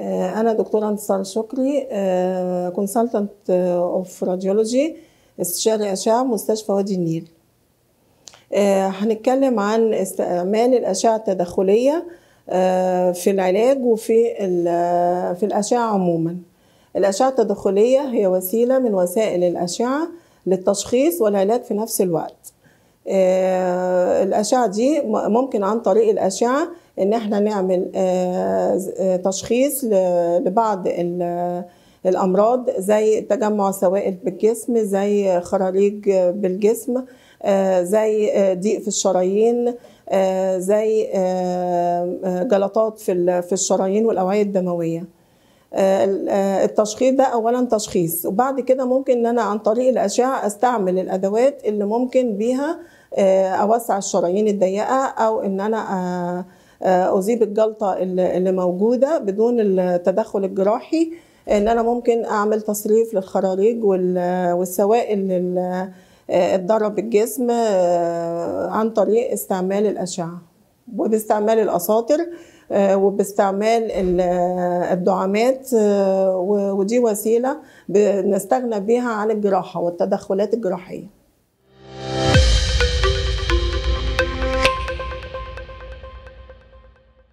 آه، أنا دكتورة انتصار شكري كونسلتنت أوف راديولوجي استشاري أشعة مستشفى وادي النيل آه، هنتكلم عن استعمال الأشعة التدخلية آه، في العلاج وفي في الأشعة عموما الأشعة التدخلية هي وسيلة من وسائل الأشعة للتشخيص والعلاج في نفس الوقت آه، الأشعة دي ممكن عن طريق الأشعة إن احنا نعمل آه، تشخيص لبعض الأمراض زي تجمع سوائل بالجسم زي خراريج بالجسم آه، زي ضيق في الشرايين زي جلطات في الشرايين والأوعية الدموية آه، التشخيص ده اولا تشخيص وبعد كده ممكن ان انا عن طريق الاشعه استعمل الادوات اللي ممكن بيها آه، اوسع الشرايين الضيقه او ان انا اذيب آه، الجلطه اللي موجوده بدون التدخل الجراحي ان انا ممكن اعمل تصريف للخراريج والسوائل الضرب الجسم عن طريق استعمال الاشعه وباستعمال الاساطر آه، وباستعمال آه، الدعامات آه، ودي وسيله بنستغنى بيها عن الجراحه والتدخلات الجراحيه